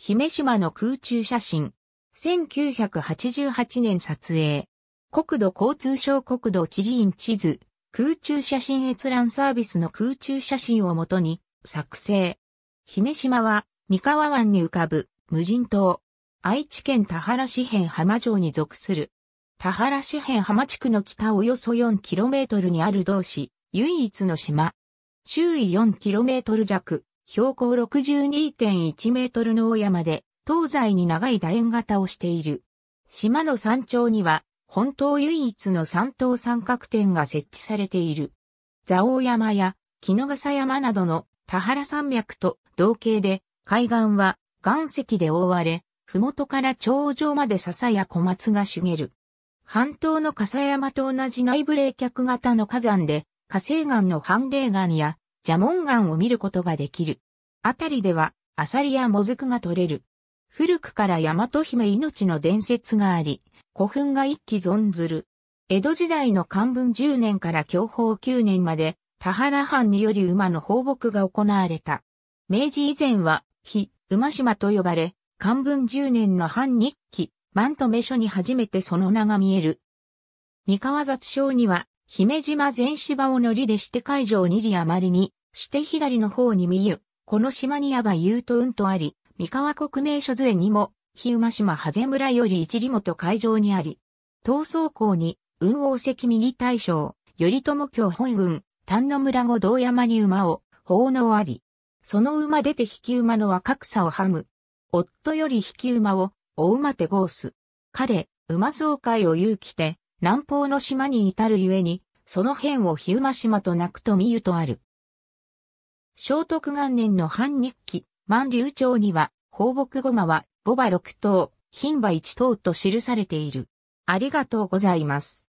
姫島の空中写真。1988年撮影。国土交通省国土地理院地図。空中写真閲覧サービスの空中写真をもとに作成。姫島は三河湾に浮かぶ無人島。愛知県田原市辺浜城に属する。田原市辺浜地区の北およそ 4km にある同市、唯一の島。周囲 4km 弱、標高62.1メートルの大山で、東西に長い楕円型をしている。島の山頂には、本島唯一の山東三角点が設置されている。蔵王山や、木の笠山などの田原山脈と同型で、海岸は岩石で覆われ、麓から頂上まで笹や小松が茂る。半島の笠山と同じ内部冷却型の火山で、火成岩の半冷岩や蛇紋岩を見ることができる。あたりでは、アサリやモズクが取れる。古くから大和姫命の伝説があり、古墳が一気存ずる。江戸時代の漢文10年から享保9年まで、田原藩により馬の放牧が行われた。明治以前は、非、馬島と呼ばれ、漢文10年の藩日記、万留書に初めてその名が見える。三河雑章には、姫島全芝を乗りでして会場に里余りに、して左の方に右ゆ、この島にやば言うとうんとあり、三河国名所図にも、日馬島はぜ村より一里元海上にあり、東争港に、雲王石右大将、頼朝京本軍、丹野村後道山に馬を、奉納あり。その馬出て引き馬の若草をはむ。夫より引き馬を、お馬手ゴース。彼、馬総会を勇気て、南方の島に至るゆえに、その辺を日馬島と泣くと見ゆとある。聖徳元年の半日記、万流町には、放牧ごまは、ボバ6頭、牝馬1頭と記されている。ありがとうございます。